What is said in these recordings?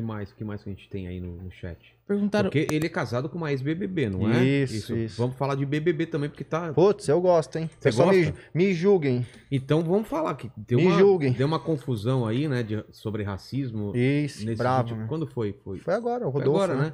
que mais, que mais que a gente tem aí no, no chat? Perguntaram. Porque ele é casado com uma ex-BBB, não é? Isso, isso, isso. Vamos falar de BBB também, porque tá. Putz, eu gosto, hein? Você Pessoal, Me, me julguem. Então vamos falar que deu, me uma, julguem. deu uma confusão aí, né, de, sobre racismo. Isso, nesse bravo. Né? Quando foi? foi? Foi agora, o Rodolfo. Foi agora, né? né?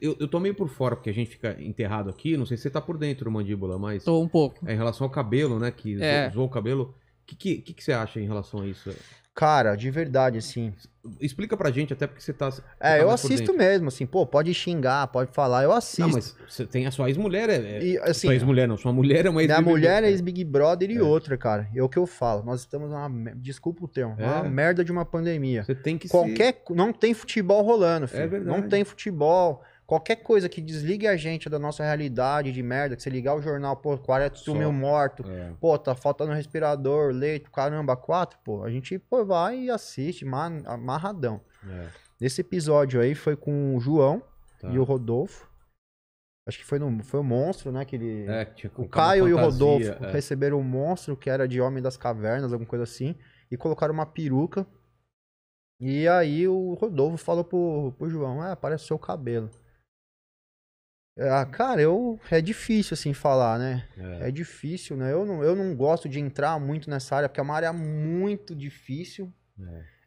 Eu, eu tô meio por fora, porque a gente fica enterrado aqui. Não sei se você tá por dentro, mandíbula, mas. Tô um pouco. É, em relação ao cabelo, né? Que é. zoou o cabelo. O que, que, que, você acha em relação a isso? Cara, de verdade, assim. Explica pra gente, até porque você tá. É, você é, tá eu assisto mesmo, assim, pô, pode xingar, pode falar, eu assisto. Não, mas você tem a sua ex-mulher, é, é. E, assim, sua ex-mulher, não, sua mulher é uma ex Minha mulher é ex-Big Brother e é. outra, cara. É o que eu falo. Nós estamos numa. Desculpa o termo, é. uma merda de uma pandemia. Você tem que Qualquer. Não tem futebol rolando, é filho. É verdade. Não tem futebol. Qualquer coisa que desligue a gente da nossa realidade de merda, que você ligar o jornal, pô, 41 mil mortos, é. pô, tá faltando respirador, leito, caramba, quatro, pô, a gente pô, vai e assiste, amarradão. É. Esse episódio aí foi com o João tá. e o Rodolfo. Acho que foi, no, foi o monstro, né? Que ele, é, tipo, o Caio fantasia, e o Rodolfo é. receberam o um monstro, que era de Homem das Cavernas, alguma coisa assim, e colocaram uma peruca. E aí o Rodolfo falou pro, pro João: É, parece seu cabelo. Ah, cara, eu é difícil assim falar, né? É. é, difícil, né? Eu não, eu não gosto de entrar muito nessa área, porque é uma área muito difícil.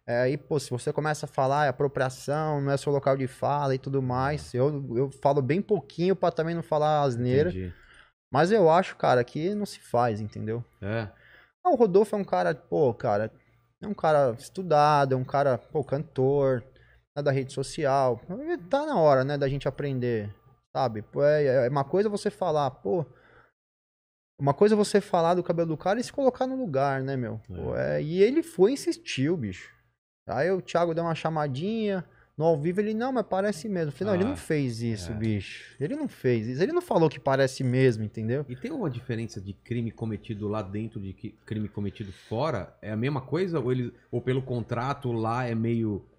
É. é e, pô, se você começa a falar, é apropriação, não é seu local de fala e tudo mais. É. Eu, eu falo bem pouquinho para também não falar asneira. Entendi. Mas eu acho, cara, que não se faz, entendeu? É. Ah, o Rodolfo é um cara, pô, cara, é um cara estudado, é um cara, pô, cantor, é da rede social. Tá na hora, né, da gente aprender Sabe? É, é, é uma coisa você falar, pô. Uma coisa é você falar do cabelo do cara e se colocar no lugar, né, meu? É. Pô, é, e ele foi e insistiu, bicho. Aí o Thiago deu uma chamadinha. No ao vivo ele, não, mas parece mesmo. Eu ah, ele não ah, fez isso, é. bicho. Ele não fez isso. Ele não falou que parece mesmo, entendeu? E tem uma diferença de crime cometido lá dentro de crime cometido fora? É a mesma coisa? Ou, ele, ou pelo contrato lá é meio.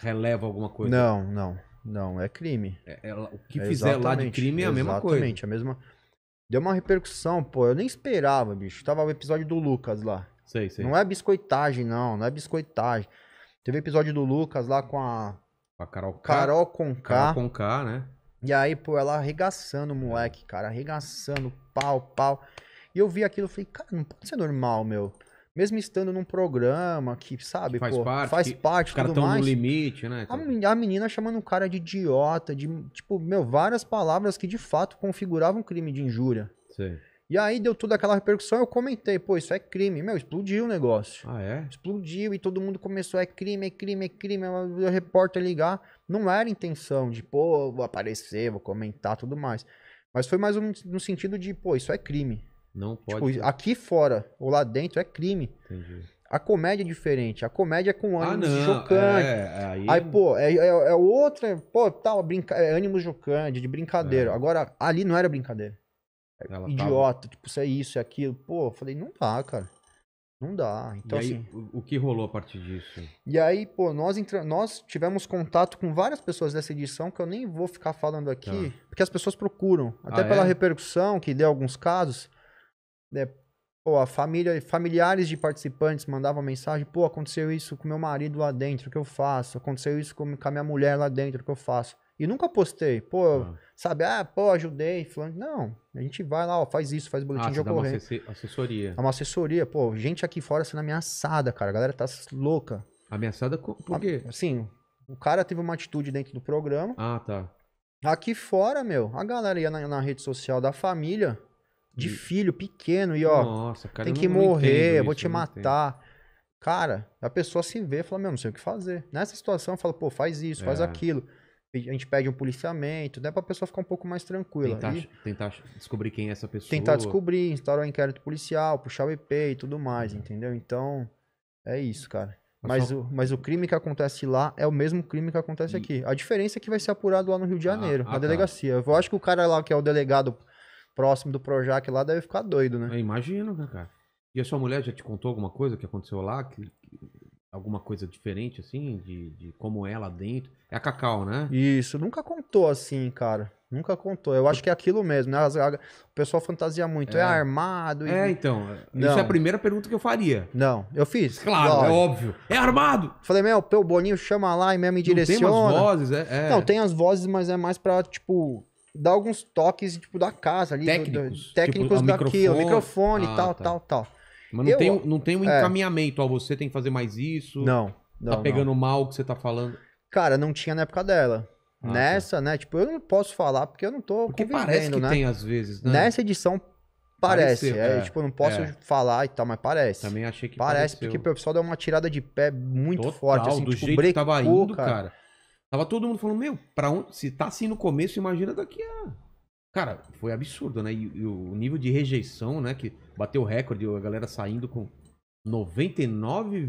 releva alguma coisa? Não, não. Não, é crime. É, é o que é, fizer lá de crime é a mesma coisa. Exatamente, a mesma. Deu uma repercussão, pô. Eu nem esperava, bicho. Tava o episódio do Lucas lá. Sei, sei. Não é biscoitagem, não. Não é biscoitagem. Teve episódio do Lucas lá com a. Com a Carol K. Carol K. Carol K, né? E aí, pô, ela arregaçando o moleque, cara. Arregaçando, pau, pau. E eu vi aquilo e falei, cara, não pode ser normal, meu mesmo estando num programa que, sabe, que faz pô, parte, faz parte, os caras estão no limite, né? A, a, menina chamando o cara de idiota, de, tipo, meu, várias palavras que de fato configuravam crime de injúria. Sim. E aí deu toda aquela repercussão, eu comentei, pô, isso é crime. Meu, explodiu o negócio. Ah, é? Explodiu e todo mundo começou, é crime, é crime, é crime. O repórter ligar. Não era intenção de, pô, vou aparecer, vou comentar, tudo mais. Mas foi mais um, no sentido de, pô, isso é crime. Não tipo, pode. Tipo, aqui fora ou lá dentro é crime. Entendi. A comédia é diferente. A comédia é com ânimo ah, chocante. É, é, aí... aí... pô, é, é, é outra. Pô, tal, tá brinca... é ânimo chocante, de brincadeira. É. Agora, ali não era brincadeira. É Ela idiota, tava... tipo, isso é isso, é aquilo. Pô, falei, não dá, cara. Não dá. Então, e aí, assim, o que rolou a partir disso? E aí, pô, nós, entra... nós tivemos contato com várias pessoas dessa edição que eu nem vou ficar falando aqui, tá. porque as pessoas procuram. Ah, Até ah, pela é? repercussão que deu alguns casos. Né, pô, a família, familiares de participantes mandavam mensagem, pô, aconteceu isso com meu marido lá dentro, o que eu faço? Aconteceu isso com, com a minha mulher lá dentro, o que eu faço? E nunca postei, pô, ah. sabe, ah, pô, ajudei, falando, não, a gente vai lá, ó, faz isso, faz boletim ah, de ocorrência. uma assessoria. É uma assessoria, pô, gente aqui fora sendo ameaçada, cara, a galera tá louca. Ameaçada por quê? Sim, o cara teve uma atitude dentro do programa. Ah, tá. Aqui fora, meu, a galera ia na, na rede social da família, de filho pequeno e ó, Nossa, cara, tem que morrer, vou te matar. Cara, a pessoa se vê e fala, meu, não sei o que fazer. Nessa situação, fala, pô, faz isso, é. faz aquilo. A gente pede um policiamento, né, pra pessoa ficar um pouco mais tranquila. Tentar, e, tentar descobrir quem é essa pessoa. Tentar descobrir, instaurar um inquérito policial, puxar o IP e tudo mais, é. entendeu? Então, é isso, cara. Mas, só... o, mas o crime que acontece lá é o mesmo crime que acontece e... aqui. A diferença é que vai ser apurado lá no Rio de ah, Janeiro, ah, na tá. delegacia. Tá. Eu acho que o cara lá que é o delegado próximo do Projac lá deve ficar doido, né? Eu imagino, né, cara? E a sua mulher já te contou alguma coisa que aconteceu lá? Que, que alguma coisa diferente, assim, de, de como é lá dentro? É a Cacau, né? Isso, nunca contou assim, cara. Nunca contou. Eu acho que é aquilo mesmo, né? O pessoal fantasia muito. É, é armado? E... É, então. Não. É, isso é a primeira pergunta que eu faria. Não, eu fiz. Claro, óbvio. é óbvio. É armado! Falei, meu, o Boninho chama lá e mesmo me direciona. Não tem umas vozes, é, é, Não, tem as vozes, mas é mais pra, tipo, dar alguns toques, tipo, da casa ali. Técnicos. Do, do, técnicos tipo, daquilo, microfone, microfone ah, tal, tá. tal, tal. Mas não, eu, tem, não tem um é. encaminhamento, é. ó, você tem que fazer mais isso. Não, tá não Tá pegando não. mal o que você tá falando. Cara, não tinha na época dela. Ah, tá. Nessa, tá. né? Tipo, eu não posso falar porque eu não tô porque parece que né? tem às vezes, né? Nessa edição parece. Pareceu, é, é. Tipo, não posso é. falar e tal, mas parece. Também achei que parece. Pareceu. porque o pessoal deu uma tirada de pé muito Total, forte, assim, do tipo, jeito que tava indo, cara. cara. Tava todo mundo falando, meu, pra onde... se tá assim no começo, imagina daqui a. Cara, foi absurdo, né? E, e o nível de rejeição, né? Que bateu o recorde, a galera saindo com 99,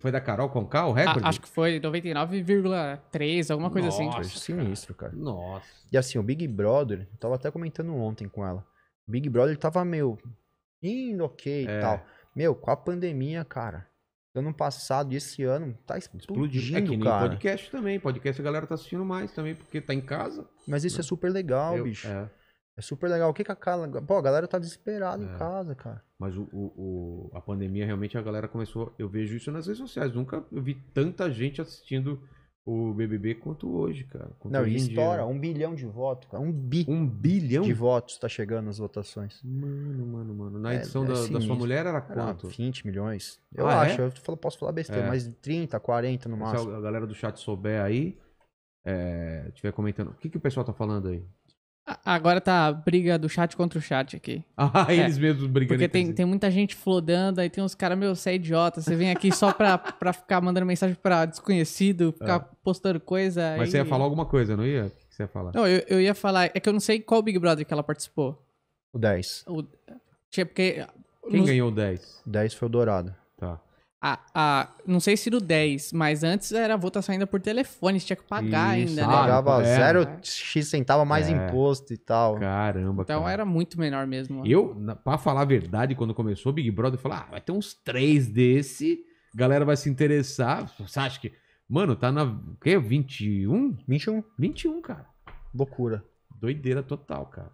foi da Carol Conká o recorde? acho que foi 99,3, alguma coisa assim. Nossa, assim. Foi sinistro, cara. Nossa. E assim, o Big Brother, eu tava até comentando ontem com ela. O Big Brother tava meio indo ok e é. tal. Meu, com a pandemia, cara, ano passado e esse ano tá explodindo, é que nem cara. podcast também. Podcast a galera tá assistindo mais também, porque tá em casa. Mas isso né? é super legal, Eu, bicho. É. é. super legal. O que que a cara... Pô, a galera tá desesperada é. em casa, cara. Mas o, o, o, a pandemia, realmente, a galera começou... Eu vejo isso nas redes sociais. Nunca vi tanta gente assistindo o BBB quanto hoje, cara. Quanto não, e estoura um bilhão de votos, cara. Um bi. Um bilhão? De votos tá chegando nas votações. Mano, mano, mano. Na é, edição é da, da, sua mulher era ah, quanto? Era 20 milhões. Eu ah, é? acho, é? eu posso falar besteira, é. mas 30, 40 no máximo. Se a galera do chat souber aí, é, tiver comentando, o que, que o pessoal tá falando aí? agora tá a briga do chat contra o chat aqui. Ah, é, eles mesmos brigando. Porque tem, tem muita gente flodando, aí tem uns caras, meu, você é idiota, você vem aqui só pra, pra ficar mandando mensagem pra desconhecido, ficar ah. postando coisa. Mas e... você ia falar alguma coisa, não ia? O que você ia falar? Não, eu, eu ia falar, é que eu não sei qual Big Brother que ela participou. O 10. O... Tinha porque... Quem nos... ganhou o 10? 10 foi o Dourado. A, a, não sei se do 10, mas antes era a votação tá ainda por telefone, você tinha que pagar Isso, ainda, né? Pagava é, zero X centavo mais é. imposto e tal. Caramba, Então cara. era muito menor mesmo. Eu, para falar a verdade, quando começou o Big Brother, eu falei, ah, vai ter uns três desse, galera vai se interessar. Você acha que. Mano, tá na. O quê? 21? 21. 21, cara. Loucura. Doideira total, cara.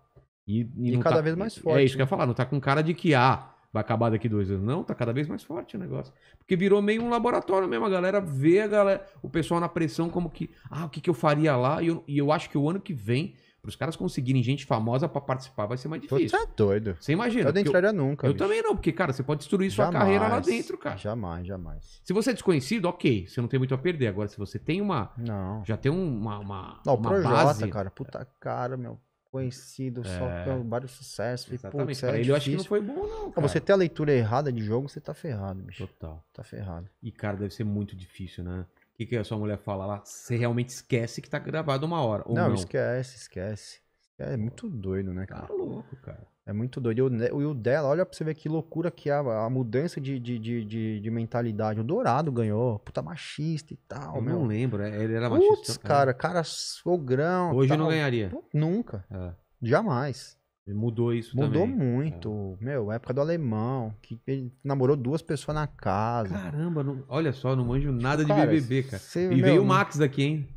E, e, e cada tá, vez mais forte. É isso que eu ia né? falar, não tá com cara de que, ah, vai acabar daqui dois anos. Não, tá cada vez mais forte o negócio. Porque virou meio um laboratório mesmo. A galera vê a galera, o pessoal na pressão como que, ah, o que, que eu faria lá? E eu, e eu acho que o ano que vem, para os caras conseguirem gente famosa para participar, vai ser mais difícil. Você é doido. Você imagina. Eu não entraria nunca. Eu bicho. também não, porque, cara, você pode destruir jamais, sua carreira lá dentro, cara. Jamais, jamais. Se você é desconhecido, ok, você não tem muito a perder. Agora, se você tem uma. Não. Já tem uma. uma não, uma Projota, base... cara. Puta cara, meu conhecido, só com vários sucessos. Exatamente. Putz, pra ele difícil. É eu acho que não foi bom, não. Cara. Você ter a leitura errada de jogo, você tá ferrado, bicho. Total. Tá ferrado. E, cara, deve ser muito difícil, né? O que, que a sua mulher fala lá? Você realmente esquece que tá gravado uma hora. Ou não, não? esquece, esquece. É muito doido, né, tá cara? Tá louco, cara. É muito doido. E o, dela, olha pra você ver que loucura que é a, a mudança de, de, de, de, mentalidade. O Dourado ganhou, puta machista e tal. Eu meu. não lembro, é, ele era Puts, machista. Putz, cara, é. cara sogrão. Hoje tal. não ganharia. Nunca. É. Jamais. Mudou isso Mudou também. É. muito. É. Meu, época do alemão, que ele namorou duas pessoas na casa. Caramba, não, olha só, não manjo tipo, nada cara, de BBB, cara. e meu, veio o Max aqui, hein?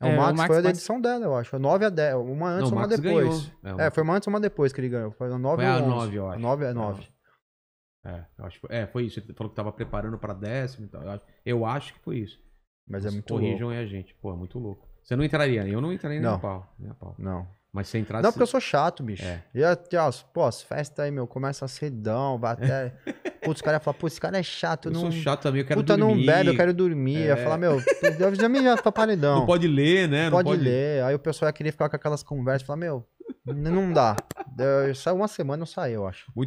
É, é, o Max, o Max foi a Max... edição dela, eu acho. Foi 9 a 10. Uma antes, Não, uma Max depois. É, é, foi uma antes, uma depois que ele ganhou. Foi a 9 foi a 9, eu acho. 9 a 9. É, eu acho, é, foi isso. Ele falou que tava preparando pra décima e tal. Eu acho, que foi isso. Mas é Eles é muito corrijam louco. Corrijam aí a gente. Pô, é muito louco. Você não entraria, eu não entraria nem a pau. Nem a pau. Não. Mas você entrar. Não, porque eu sou chato, bicho. É. E até, pô, as festas aí, meu, começa cedão, vai até. Putz, os caras falar, pô, esse cara é chato. Eu, não... sou chato também, eu quero Puta, dormir. Puta, não bebe, eu quero dormir. É. Ia falar, meu, eu já me dá pra tá paredão. Não pode ler, né? Não, pode, pode, ler. Aí o pessoal ia querer ficar com aquelas conversas, falar, meu, não dá. Eu, eu, é uma semana, não saiu, eu acho. Muito